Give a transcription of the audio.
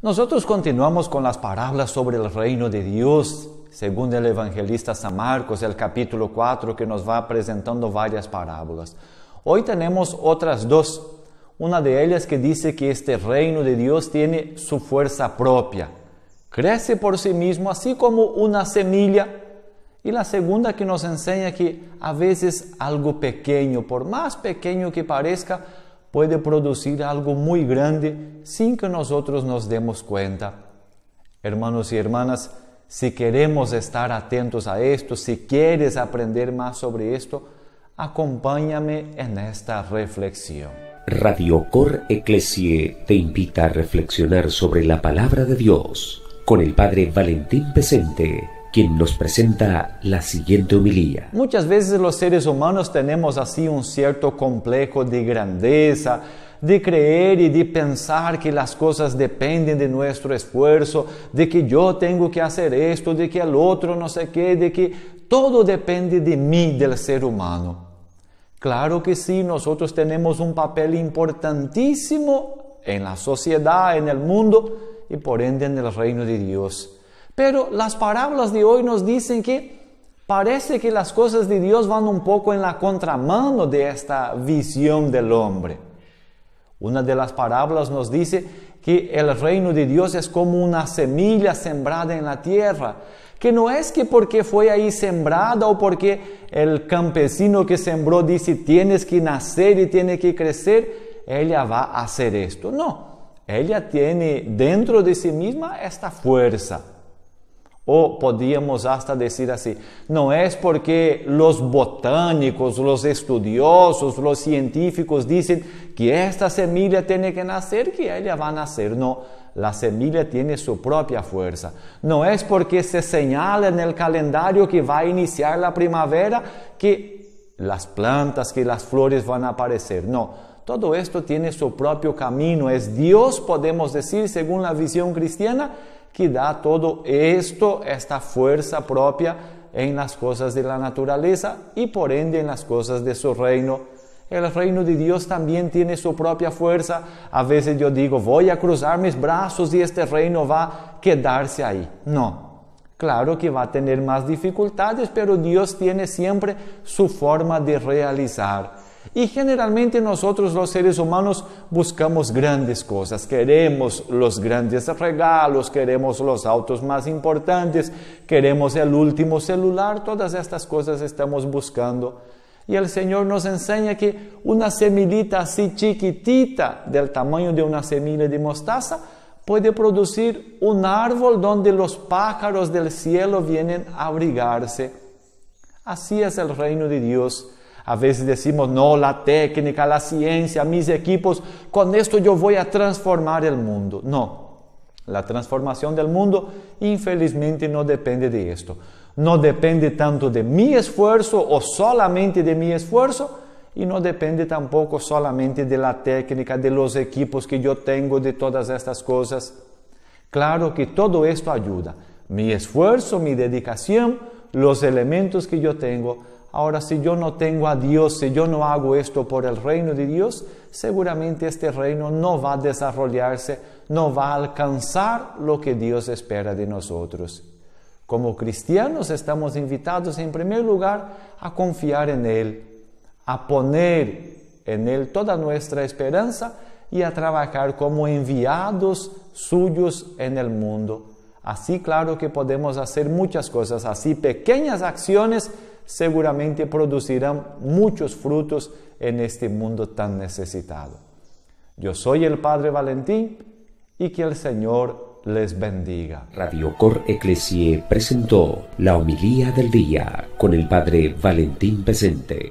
Nosotros continuamos con las parábolas sobre el reino de Dios, según el evangelista San Marcos, el capítulo 4, que nos va presentando varias parábolas. Hoy tenemos otras dos. Una de ellas que dice que este reino de Dios tiene su fuerza propia, crece por sí mismo, así como una semilla. Y la segunda que nos enseña que a veces algo pequeño, por más pequeño que parezca, puede producir algo muy grande sin que nosotros nos demos cuenta. Hermanos y hermanas, si queremos estar atentos a esto, si quieres aprender más sobre esto, acompáñame en esta reflexión. Radio Cor Ecclesie te invita a reflexionar sobre la palabra de Dios con el Padre Valentín Pesente nos presenta la siguiente homilía. Muchas veces los seres humanos tenemos así un cierto complejo de grandeza, de creer y de pensar que las cosas dependen de nuestro esfuerzo, de que yo tengo que hacer esto, de que el otro no sé qué, de que todo depende de mí, del ser humano. Claro que sí, nosotros tenemos un papel importantísimo en la sociedad, en el mundo y por ende en el reino de Dios. Pero las parábolas de hoy nos dicen que parece que las cosas de Dios van un poco en la contramano de esta visión del hombre. Una de las parábolas nos dice que el reino de Dios es como una semilla sembrada en la tierra, que no es que porque fue ahí sembrada o porque el campesino que sembró dice tienes que nacer y tiene que crecer, ella va a hacer esto. No, ella tiene dentro de sí misma esta fuerza o podíamos hasta decir así, no es porque los botánicos, los estudiosos, los científicos dicen que esta semilla tiene que nacer, que ella va a nacer. No, la semilla tiene su propia fuerza. No es porque se señala en el calendario que va a iniciar la primavera que las plantas, que las flores van a aparecer. No, todo esto tiene su propio camino. Es Dios, podemos decir, según la visión cristiana que da todo esto, esta fuerza propia en las cosas de la naturaleza y por ende en las cosas de su reino. El reino de Dios también tiene su propia fuerza. A veces yo digo, voy a cruzar mis brazos y este reino va a quedarse ahí. No. Claro que va a tener más dificultades, pero Dios tiene siempre su forma de realizar. Y generalmente nosotros los seres humanos buscamos grandes cosas, queremos los grandes regalos, queremos los autos más importantes, queremos el último celular, todas estas cosas estamos buscando. Y el Señor nos enseña que una semillita así chiquitita, del tamaño de una semilla de mostaza, puede producir un árbol donde los pájaros del cielo vienen a abrigarse. Así es el reino de Dios a veces decimos, no, la técnica, la ciencia, mis equipos, con esto yo voy a transformar el mundo. No, la transformación del mundo infelizmente no depende de esto. No depende tanto de mi esfuerzo o solamente de mi esfuerzo, y no depende tampoco solamente de la técnica, de los equipos que yo tengo, de todas estas cosas. Claro que todo esto ayuda. Mi esfuerzo, mi dedicación, los elementos que yo tengo Ahora, si yo no tengo a Dios, si yo no hago esto por el reino de Dios, seguramente este reino no va a desarrollarse, no va a alcanzar lo que Dios espera de nosotros. Como cristianos estamos invitados en primer lugar a confiar en Él, a poner en Él toda nuestra esperanza y a trabajar como enviados suyos en el mundo. Así claro que podemos hacer muchas cosas, así pequeñas acciones seguramente producirán muchos frutos en este mundo tan necesitado. Yo soy el Padre Valentín y que el Señor les bendiga. Radio Cor Ecclesie presentó la homilía del día con el Padre Valentín presente.